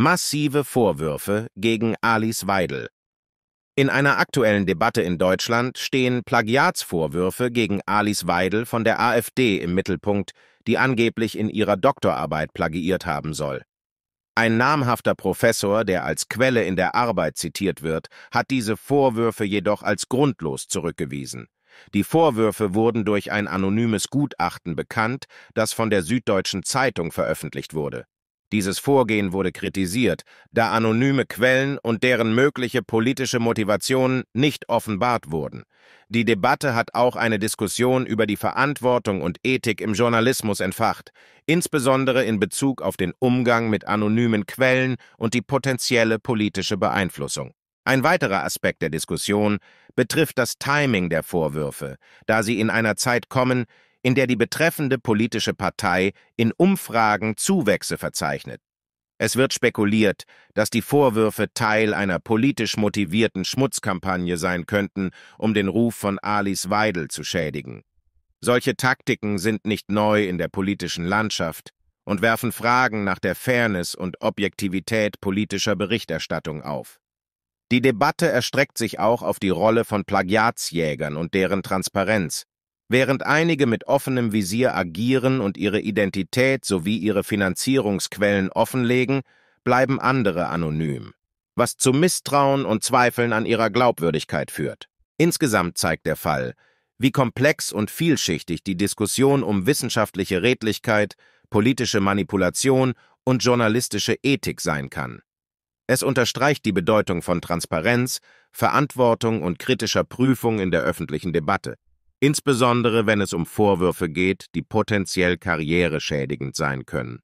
massive Vorwürfe gegen Alice Weidel. In einer aktuellen Debatte in Deutschland stehen Plagiatsvorwürfe gegen Alice Weidel von der AfD im Mittelpunkt, die angeblich in ihrer Doktorarbeit plagiiert haben soll. Ein namhafter Professor, der als Quelle in der Arbeit zitiert wird, hat diese Vorwürfe jedoch als grundlos zurückgewiesen. Die Vorwürfe wurden durch ein anonymes Gutachten bekannt, das von der Süddeutschen Zeitung veröffentlicht wurde. Dieses Vorgehen wurde kritisiert, da anonyme Quellen und deren mögliche politische Motivationen nicht offenbart wurden. Die Debatte hat auch eine Diskussion über die Verantwortung und Ethik im Journalismus entfacht, insbesondere in Bezug auf den Umgang mit anonymen Quellen und die potenzielle politische Beeinflussung. Ein weiterer Aspekt der Diskussion betrifft das Timing der Vorwürfe, da sie in einer Zeit kommen, in der die betreffende politische Partei in Umfragen Zuwächse verzeichnet. Es wird spekuliert, dass die Vorwürfe Teil einer politisch motivierten Schmutzkampagne sein könnten, um den Ruf von Alice Weidel zu schädigen. Solche Taktiken sind nicht neu in der politischen Landschaft und werfen Fragen nach der Fairness und Objektivität politischer Berichterstattung auf. Die Debatte erstreckt sich auch auf die Rolle von Plagiatsjägern und deren Transparenz, Während einige mit offenem Visier agieren und ihre Identität sowie ihre Finanzierungsquellen offenlegen, bleiben andere anonym, was zu Misstrauen und Zweifeln an ihrer Glaubwürdigkeit führt. Insgesamt zeigt der Fall, wie komplex und vielschichtig die Diskussion um wissenschaftliche Redlichkeit, politische Manipulation und journalistische Ethik sein kann. Es unterstreicht die Bedeutung von Transparenz, Verantwortung und kritischer Prüfung in der öffentlichen Debatte insbesondere wenn es um Vorwürfe geht, die potenziell karriereschädigend sein können.